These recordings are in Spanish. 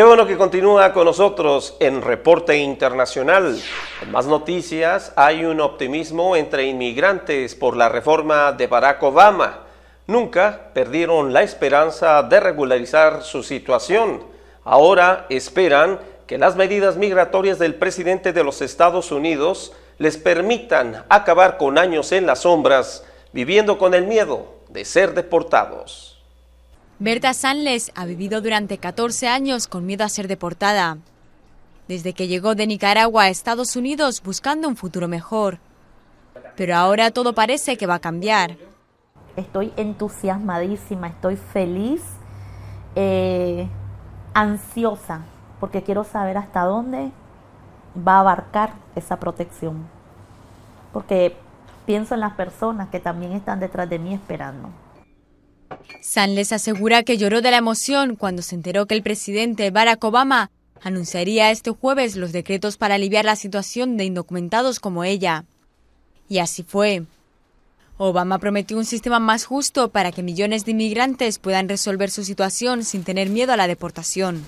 Qué bueno que continúa con nosotros en Reporte Internacional. más noticias, hay un optimismo entre inmigrantes por la reforma de Barack Obama. Nunca perdieron la esperanza de regularizar su situación. Ahora esperan que las medidas migratorias del presidente de los Estados Unidos les permitan acabar con años en las sombras, viviendo con el miedo de ser deportados. Berta Sanles ha vivido durante 14 años con miedo a ser deportada, desde que llegó de Nicaragua a Estados Unidos buscando un futuro mejor. Pero ahora todo parece que va a cambiar. Estoy entusiasmadísima, estoy feliz, eh, ansiosa, porque quiero saber hasta dónde va a abarcar esa protección. Porque pienso en las personas que también están detrás de mí esperando. Sanles asegura que lloró de la emoción cuando se enteró que el presidente Barack Obama anunciaría este jueves los decretos para aliviar la situación de indocumentados como ella. Y así fue. Obama prometió un sistema más justo para que millones de inmigrantes puedan resolver su situación sin tener miedo a la deportación.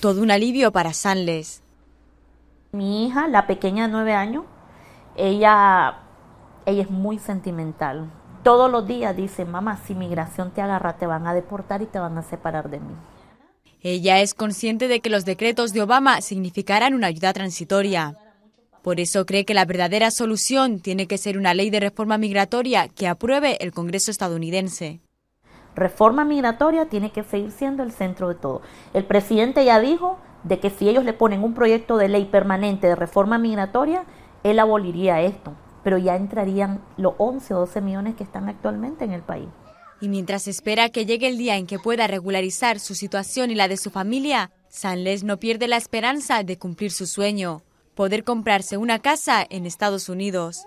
Todo un alivio para Sanles. Mi hija, la pequeña de nueve años, ella, ella es muy sentimental, todos los días dicen, mamá, si migración te agarra, te van a deportar y te van a separar de mí. Ella es consciente de que los decretos de Obama significarán una ayuda transitoria. Por eso cree que la verdadera solución tiene que ser una ley de reforma migratoria que apruebe el Congreso estadounidense. Reforma migratoria tiene que seguir siendo el centro de todo. El presidente ya dijo de que si ellos le ponen un proyecto de ley permanente de reforma migratoria, él aboliría esto pero ya entrarían los 11 o 12 millones que están actualmente en el país. Y mientras espera que llegue el día en que pueda regularizar su situación y la de su familia, Sanles no pierde la esperanza de cumplir su sueño, poder comprarse una casa en Estados Unidos.